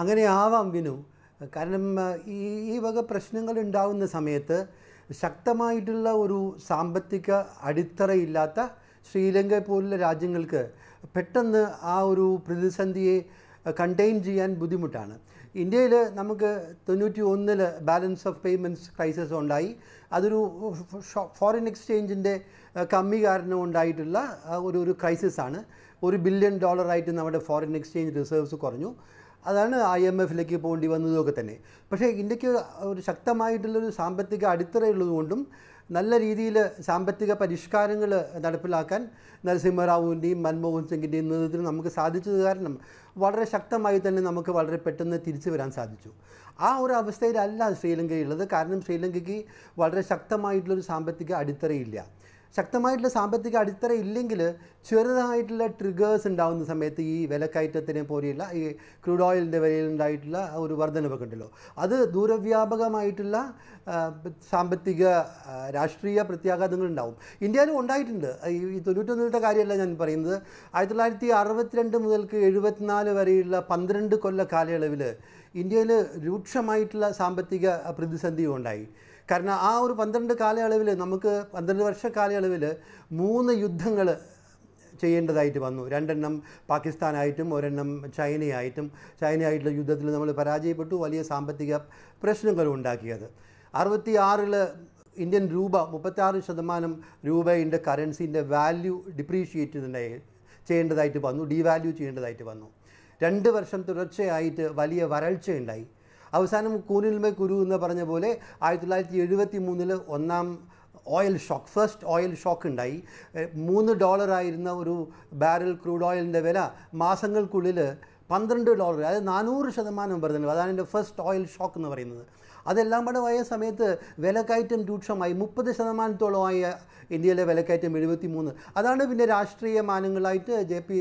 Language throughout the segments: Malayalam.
അങ്ങനെ ആവാം വിനു കാരണം ഈ ഈ വക പ്രശ്നങ്ങൾ ഉണ്ടാകുന്ന സമയത്ത് ശക്തമായിട്ടുള്ള ഒരു സാമ്പത്തിക അടിത്തറയില്ലാത്ത ശ്രീലങ്ക പോലുള്ള രാജ്യങ്ങൾക്ക് പെട്ടെന്ന് ആ ഒരു പ്രതിസന്ധിയെ കണ്ടെയ്ൻ ചെയ്യാൻ ബുദ്ധിമുട്ടാണ് ഇന്ത്യയിൽ നമുക്ക് തൊണ്ണൂറ്റി ഒന്നിൽ ബാലൻസ് ഓഫ് പേയ്മെൻറ്റ്സ് ക്രൈസിസ് ഉണ്ടായി അതൊരു ഫോറിൻ എക്സ്ചേഞ്ചിൻ്റെ കമ്മി കാരണം ഉണ്ടായിട്ടുള്ള ഒരു ഒരു ആണ് ഒരു ബില്യൺ ഡോളറായിട്ട് നമ്മുടെ ഫോറിൻ എക്സ്ചേഞ്ച് റിസർവ്സ് കുറഞ്ഞു അതാണ് ഐ എം എഫിലേക്ക് പോകേണ്ടി വന്നതൊക്കെ തന്നെ പക്ഷേ ഇന്ത്യക്ക് ഒരു ശക്തമായിട്ടുള്ളൊരു സാമ്പത്തിക അടിത്തറയുള്ളതുകൊണ്ടും നല്ല രീതിയിൽ സാമ്പത്തിക പരിഷ്കാരങ്ങൾ നടപ്പിലാക്കാൻ നരസിംഹറാവുവിൻ്റെയും മൻമോഹൻ സിംഗിൻ്റെയും നേതൃത്വത്തിൽ നമുക്ക് സാധിച്ചത് കാരണം വളരെ ശക്തമായി തന്നെ നമുക്ക് വളരെ പെട്ടെന്ന് തിരിച്ചു വരാൻ സാധിച്ചു ആ ഒരു അവസ്ഥയിലല്ല ശ്രീലങ്കയുള്ളത് കാരണം ശ്രീലങ്കയ്ക്ക് വളരെ ശക്തമായിട്ടുള്ളൊരു സാമ്പത്തിക അടിത്തറയില്ല ശക്തമായിട്ടുള്ള സാമ്പത്തിക അടിത്തറ ഇല്ലെങ്കിൽ ചെറുതായിട്ടുള്ള ട്രിഗേഴ്സ് ഉണ്ടാകുന്ന സമയത്ത് ഈ വിലക്കയറ്റത്തിനെ പോലെയുള്ള ഈ ക്രൂഡ് ഓയിലിൻ്റെ വിലയിൽ ഉണ്ടായിട്ടുള്ള ഒരു വർധനവൊക്കെ ഉണ്ടല്ലോ അത് ദൂരവ്യാപകമായിട്ടുള്ള സാമ്പത്തിക രാഷ്ട്രീയ പ്രത്യാഘാതങ്ങൾ ഉണ്ടാവും ഇന്ത്യയിലും ഉണ്ടായിട്ടുണ്ട് ഈ തൊണ്ണൂറ്റൊന്നിലത്തെ കാര്യമല്ല ഞാൻ പറയുന്നത് ആയിരത്തി തൊള്ളായിരത്തി അറുപത്തിരണ്ട് മുതൽക്ക് എഴുപത്തിനാല് വരെയുള്ള പന്ത്രണ്ട് കൊല്ല കാലയളവിൽ ഇന്ത്യയിൽ രൂക്ഷമായിട്ടുള്ള സാമ്പത്തിക പ്രതിസന്ധിയും ഉണ്ടായി കാരണം ആ ഒരു പന്ത്രണ്ട് കാലയളവിൽ നമുക്ക് പന്ത്രണ്ട് വർഷ കാലയളവിൽ മൂന്ന് യുദ്ധങ്ങൾ ചെയ്യേണ്ടതായിട്ട് വന്നു രണ്ടെണ്ണം പാകിസ്ഥാനായിട്ടും ഒരെണ്ണം ചൈനയായിട്ടും ചൈനയായിട്ടുള്ള യുദ്ധത്തിൽ നമ്മൾ പരാജയപ്പെട്ടു വലിയ സാമ്പത്തിക പ്രശ്നങ്ങൾ ഉണ്ടാക്കിയത് അറുപത്തി ആറിൽ ഇന്ത്യൻ രൂപ മുപ്പത്താറ് ശതമാനം രൂപയുടെ കറൻസിൻ്റെ വാല്യൂ ഡിപ്രീഷിയേറ്റ് ഉണ്ടായി ചെയ്യേണ്ടതായിട്ട് വന്നു ഡീവാല്യൂ ചെയ്യേണ്ടതായിട്ട് വന്നു രണ്ട് വർഷം തുടർച്ചയായിട്ട് വലിയ വരൾച്ച ഉണ്ടായി അവസാനം കൂനിൽമേ കുരു എന്ന് പറഞ്ഞ പോലെ ആയിരത്തി തൊള്ളായിരത്തി എഴുപത്തി ഒന്നാം oil shock first oil shock ഉണ്ടായി മൂന്ന് ഡോളറായിരുന്ന ഒരു ബാരൽ ക്രൂഡ് ഓയിലിൻ്റെ വില മാസങ്ങൾക്കുള്ളിൽ പന്ത്രണ്ട് ഡോളർ അതായത് നാനൂറ് ശതമാനം വർദ്ധനവ് അതാണ് എൻ്റെ ഫസ്റ്റ് ഓയിൽ ഷോക്ക് എന്ന് പറയുന്നത് അതെല്ലാം കൂടെ പോയ സമയത്ത് വിലക്കയറ്റം രൂക്ഷമായി മുപ്പത് ശതമാനത്തോളമായി ഇന്ത്യയിലെ വിലക്കയറ്റം എഴുപത്തി മൂന്ന് അതാണ് പിന്നെ രാഷ്ട്രീയ മാനങ്ങളായിട്ട് ജെ പി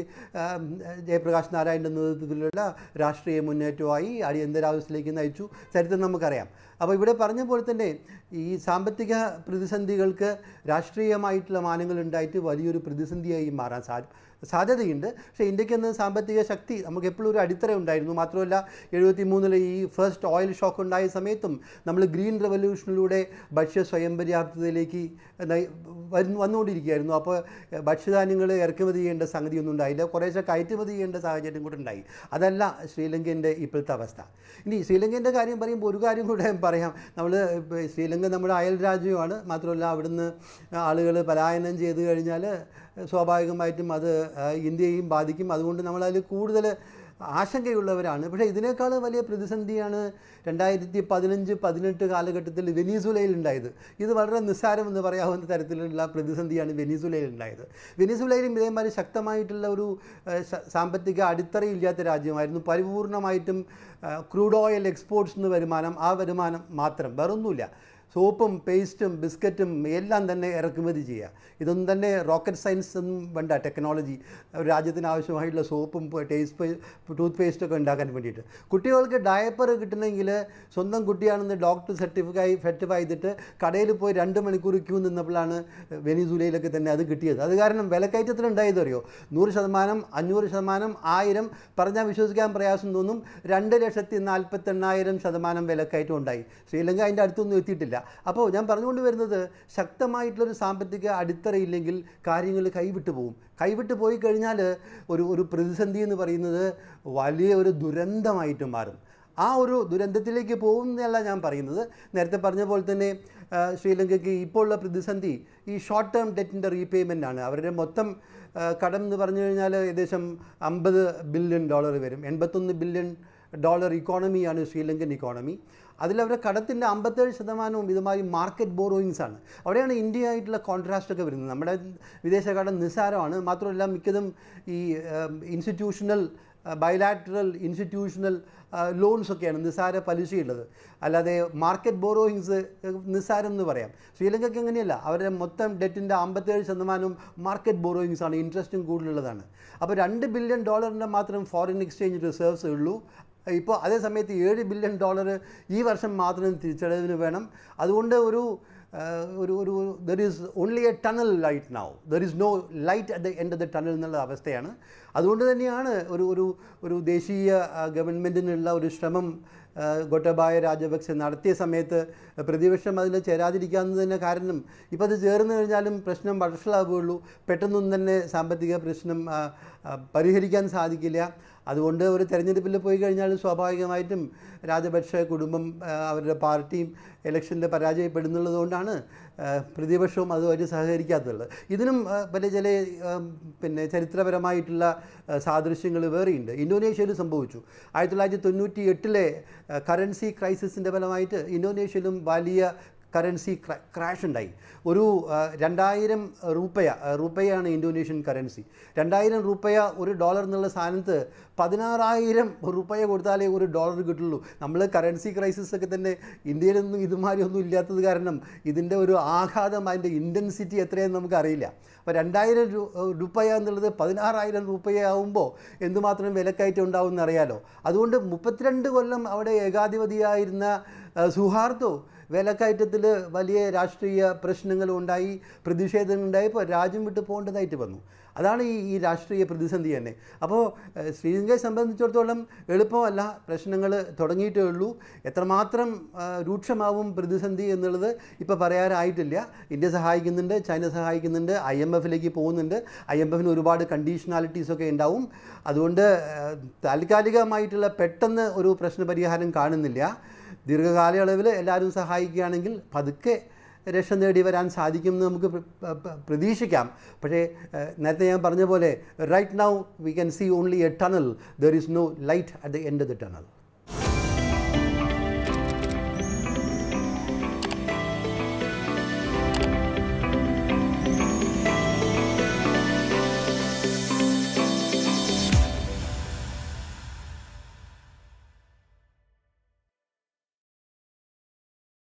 ജയപ്രകാശ് നാരായണൻ്റെ നേതൃത്വത്തിലുള്ള രാഷ്ട്രീയ മുന്നേറ്റമായി അടിയന്തരാവസ്ഥയിലേക്ക് നയിച്ചു ചരിത്രം നമുക്കറിയാം അപ്പോൾ ഇവിടെ പറഞ്ഞ പോലെ തന്നെ ഈ സാമ്പത്തിക പ്രതിസന്ധികൾക്ക് രാഷ്ട്രീയമായിട്ടുള്ള മാനങ്ങൾ ഉണ്ടായിട്ട് വലിയൊരു പ്രതിസന്ധിയായി മാറാൻ സാധിക്കും സാധ്യതയുണ്ട് പക്ഷേ ഇന്ത്യക്ക് അന്ന് സാമ്പത്തിക ശക്തി നമുക്ക് എപ്പോഴും ഒരു അടിത്തറ ഉണ്ടായിരുന്നു മാത്രമല്ല എഴുപത്തി മൂന്നിലെ ഈ ഫസ്റ്റ് ഓയിൽ ഷോക്ക് ഉണ്ടായ സമയത്തും നിന്നും നമ്മൾ ഗ്രീൻ റെവല്യൂഷനിലൂടെ ഭക്ഷ്യ സ്വയം പര്യാപ്തതയിലേക്ക് വന്നുകൊണ്ടിരിക്കുകയായിരുന്നു അപ്പോൾ ഭക്ഷ്യധാന്യങ്ങൾ ഇറക്കുമതി ചെയ്യേണ്ട സംഗതിയൊന്നും ഉണ്ടായില്ല കുറേശ്ശെ കയറ്റുമതി ചെയ്യേണ്ട സാഹചര്യം കൂടെ ഉണ്ടായി അതല്ല ശ്രീലങ്കൻ്റെ ഇപ്പോഴത്തെ അവസ്ഥ ഇനി ശ്രീലങ്കൻ്റെ കാര്യം പറയുമ്പോൾ ഒരു കാര്യം കൂടെ പറയാം നമ്മൾ ശ്രീലങ്ക നമ്മുടെ അയൽ രാജ്യമാണ് മാത്രമല്ല അവിടുന്ന് ആളുകൾ പലായനം ചെയ്ത് കഴിഞ്ഞാൽ സ്വാഭാവികമായിട്ടും അത് ഇന്ത്യയെയും ബാധിക്കും അതുകൊണ്ട് നമ്മളതിൽ കൂടുതൽ ആശങ്കയുള്ളവരാണ് പക്ഷേ ഇതിനേക്കാൾ വലിയ പ്രതിസന്ധിയാണ് രണ്ടായിരത്തി പതിനഞ്ച് പതിനെട്ട് കാലഘട്ടത്തിൽ വെനീസുലയിൽ ഉണ്ടായത് ഇത് വളരെ നിസ്സാരമെന്ന് പറയാവുന്ന തരത്തിലുള്ള പ്രതിസന്ധിയാണ് വെനീസുലയിൽ ഉണ്ടായത് വെനീസുലയിലും ഇതേമാതിരി ശക്തമായിട്ടുള്ള ഒരു സാമ്പത്തിക അടിത്തറയില്ലാത്ത രാജ്യമായിരുന്നു പരിപൂർണമായിട്ടും ക്രൂഡ് ഓയിൽ എക്സ്പോർട്ട്സ് നിന്ന് വരുമാനം ആ വരുമാനം മാത്രം വേറൊന്നുമില്ല സോപ്പും പേസ്റ്റും ബിസ്ക്കറ്റും എല്ലാം തന്നെ ഇറക്കുമതി ചെയ്യുക ഇതൊന്നും തന്നെ റോക്കറ്റ് സയൻസ് ഒന്നും വേണ്ട ടെക്നോളജി രാജ്യത്തിന് ആവശ്യമായിട്ടുള്ള സോപ്പും ടേസ്റ്റ് ടൂത്ത് പേസ്റ്റൊക്കെ ഉണ്ടാക്കാൻ വേണ്ടിയിട്ട് കുട്ടികൾക്ക് ഡയപ്പർ കിട്ടണമെങ്കിൽ സ്വന്തം കുട്ടിയാണെന്ന് ഡോക്ടർ സർട്ടിഫൈ സർട്ടിഫൈ ചെയ്തിട്ട് കടയിൽ പോയി രണ്ട് മണിക്കൂർ ക്യൂ നിന്നപ്പോഴാണ് വെനിസുലയിലൊക്കെ തന്നെ അത് കിട്ടിയത് അത് കാരണം വിലക്കയറ്റത്തിലുണ്ടായത് അറിയോ നൂറ് ശതമാനം അഞ്ഞൂറ് ശതമാനം ആയിരം പറഞ്ഞാൽ വിശ്വസിക്കാൻ പ്രയാസം തോന്നും രണ്ട് ലക്ഷത്തി നാൽപ്പത്തെണ്ണായിരം ശതമാനം വിലക്കയറ്റം ഉണ്ടായി ശ്രീലങ്ക അതിൻ്റെ അടുത്തൊന്നും എത്തിയിട്ടില്ല അപ്പോൾ ഞാൻ പറഞ്ഞുകൊണ്ട് വരുന്നത് ശക്തമായിട്ടുള്ളൊരു സാമ്പത്തിക അടിത്തറ ഇല്ലെങ്കിൽ കാര്യങ്ങൾ കൈവിട്ടു പോകും കൈവിട്ട് പോയി കഴിഞ്ഞാൽ ഒരു ഒരു പ്രതിസന്ധി എന്ന് പറയുന്നത് വലിയ ഒരു ദുരന്തമായിട്ട് മാറും ആ ഒരു ദുരന്തത്തിലേക്ക് പോകും എന്നല്ല ഞാൻ പറയുന്നത് നേരത്തെ പറഞ്ഞ പോലെ തന്നെ ശ്രീലങ്കയ്ക്ക് ഇപ്പോൾ ഉള്ള പ്രതിസന്ധി ഈ ഷോർട്ട് ടേം ഡെറ്റിൻ്റെ റീപേയ്മെൻ്റ് ആണ് അവരുടെ മൊത്തം കടം എന്ന് പറഞ്ഞു കഴിഞ്ഞാൽ ഏകദേശം അമ്പത് ബില്യൺ ഡോളർ വരും എൺപത്തൊന്ന് ബില്യൺ ഡോളർ ഇക്കോണമിയാണ് ശ്രീലങ്കൻ ഇക്കോണമി അതിലവരുടെ കടത്തിൻ്റെ അമ്പത്തേഴ് ശതമാനവും ഇതുമായി മാർക്കറ്റ് ബോറോയിങ്സ് ആണ് അവിടെയാണ് ഇന്ത്യ ആയിട്ടുള്ള കോൺട്രാസ്റ്റൊക്കെ വരുന്നത് നമ്മുടെ വിദേശ കടം നിസ്സാരമാണ് മാത്രമല്ല മിക്കതും ഈ ഇൻസ്റ്റിറ്റ്യൂഷണൽ ബയലാറ്ററൽ ഇൻസ്റ്റിറ്റ്യൂഷണൽ ലോൺസൊക്കെയാണ് നിസ്സാര പലിശയുള്ളത് അല്ലാതെ മാർക്കറ്റ് ബോറോയിങ്സ് നിസ്സാരം എന്ന് പറയാം ശ്രീലങ്കയ്ക്ക് അങ്ങനെയല്ല അവരുടെ മൊത്തം ഡെറ്റിൻ്റെ അമ്പത്തേഴ് ശതമാനവും മാർക്കറ്റ് ആണ് ഇൻട്രസ്റ്റും കൂടുതലുള്ളതാണ് അപ്പോൾ രണ്ട് ബില്യൺ ഡോളറിൻ്റെ മാത്രം ഫോറിൻ എക്സ്ചേഞ്ച് റിസർവ്സ് ഉള്ളൂ ഇപ്പോൾ അതേ സമയത്ത് ഏഴ് ബില്യൺ ഡോളർ ഈ വർഷം മാത്രം തിരിച്ചടവിന് വേണം അതുകൊണ്ട് ഒരു ഒരു ഒരു there is only a tunnel light now there is no light at the end of the tunnel എന്നുള്ള അവസ്ഥയാണ് അതുകൊണ്ട് തന്നെയാണ് ഒരു ഒരു ഒരു ദേശീയ ഗവൺമെൻറ്റിനുള്ള ഒരു ശ്രമം ഗോട്ടബായ രാജപക്ഷെ നടത്തിയ സമയത്ത് പ്രതിപക്ഷം അതിൽ ചേരാതിരിക്കാവുന്നതിൻ്റെ കാരണം ഇപ്പോൾ അത് ചേർന്ന് കഴിഞ്ഞാലും പ്രശ്നം വഷളാവുകയുള്ളൂ പെട്ടെന്നൊന്നും തന്നെ സാമ്പത്തിക പ്രശ്നം പരിഹരിക്കാൻ സാധിക്കില്ല അതുകൊണ്ട് ഒരു തെരഞ്ഞെടുപ്പിൽ പോയി കഴിഞ്ഞാൽ സ്വാഭാവികമായിട്ടും രാജപക്ഷ കുടുംബം അവരുടെ പാർട്ടിയും ഇലക്ഷനിൽ പരാജയപ്പെടുന്നുള്ളത് കൊണ്ടാണ് പ്രതിപക്ഷവും അതുമായിട്ട് സഹകരിക്കാത്തുള്ളത് ഇതിനും പല ചില പിന്നെ ചരിത്രപരമായിട്ടുള്ള സാദൃശ്യങ്ങൾ വേറെയുണ്ട് ഇന്തോനേഷ്യയിൽ സംഭവിച്ചു ആയിരത്തി തൊള്ളായിരത്തി തൊണ്ണൂറ്റി എട്ടിലെ കറൻസി ക്രൈസിസിൻ്റെ ഫലമായിട്ട് ഇന്തോനേഷ്യയിലും വലിയ കറൻസി ക്രാഷ് ഉണ്ടായി ഒരു രണ്ടായിരം റൂപ്പയ റൂപ്പയാണ് ഇൻഡോനേഷ്യൻ കറൻസി രണ്ടായിരം റൂപ്പയ ഒരു ഡോളർ എന്നുള്ള സാധനത്ത് പതിനാറായിരം റൂപ്പയ കൊടുത്താലേ ഒരു ഡോളർ കിട്ടുള്ളൂ നമ്മൾ കറൻസി ക്രൈസിസ് ഒക്കെ തന്നെ ഇന്ത്യയിലൊന്നും ഇതുമാതിരി ഒന്നും ഇല്ലാത്തത് കാരണം ഇതിൻ്റെ ഒരു ആഘാതം അതിൻ്റെ ഇൻറ്റൻസിറ്റി എത്രയെന്ന് നമുക്കറിയില്ല അപ്പോൾ രണ്ടായിരം രൂപയ എന്നുള്ളത് പതിനാറായിരം രൂപയാവുമ്പോൾ എന്തുമാത്രം വിലക്കയറ്റം ഉണ്ടാവും എന്നറിയാലോ അതുകൊണ്ട് മുപ്പത്തിരണ്ട് കൊല്ലം അവിടെ ഏകാധിപതിയായിരുന്ന സുഹാർദ്ദവും വിലക്കയറ്റത്തിൽ വലിയ രാഷ്ട്രീയ പ്രശ്നങ്ങളുണ്ടായി പ്രതിഷേധങ്ങളുണ്ടായപ്പോൾ രാജ്യം വിട്ട് പോകേണ്ടതായിട്ട് വന്നു അതാണ് ഈ ഈ രാഷ്ട്രീയ പ്രതിസന്ധി തന്നെ അപ്പോൾ ശ്രീലങ്കയെ സംബന്ധിച്ചിടത്തോളം എളുപ്പമല്ല പ്രശ്നങ്ങൾ തുടങ്ങിയിട്ടേ ഉള്ളൂ എത്രമാത്രം രൂക്ഷമാവും പ്രതിസന്ധി എന്നുള്ളത് ഇപ്പോൾ പറയാനായിട്ടില്ല ഇന്ത്യ സഹായിക്കുന്നുണ്ട് ചൈന സഹായിക്കുന്നുണ്ട് ഐ എം എഫിലേക്ക് പോകുന്നുണ്ട് ഐ എം എഫിന് ഒരുപാട് കണ്ടീഷണാലിറ്റീസൊക്കെ ഉണ്ടാവും അതുകൊണ്ട് താൽക്കാലികമായിട്ടുള്ള പെട്ടെന്ന് ഒരു പ്രശ്നപരിഹാരം കാണുന്നില്ല ദീർഘകാലയളവിൽ എല്ലാവരും സഹായിക്കുകയാണെങ്കിൽ പതുക്കെ രക്ഷ നേടി വരാൻ സാധിക്കുമെന്ന് നമുക്ക് പ്രതീക്ഷിക്കാം പക്ഷേ നേരത്തെ ഞാൻ പറഞ്ഞ പോലെ right now we can see only a tunnel there is no light at the end of the tunnel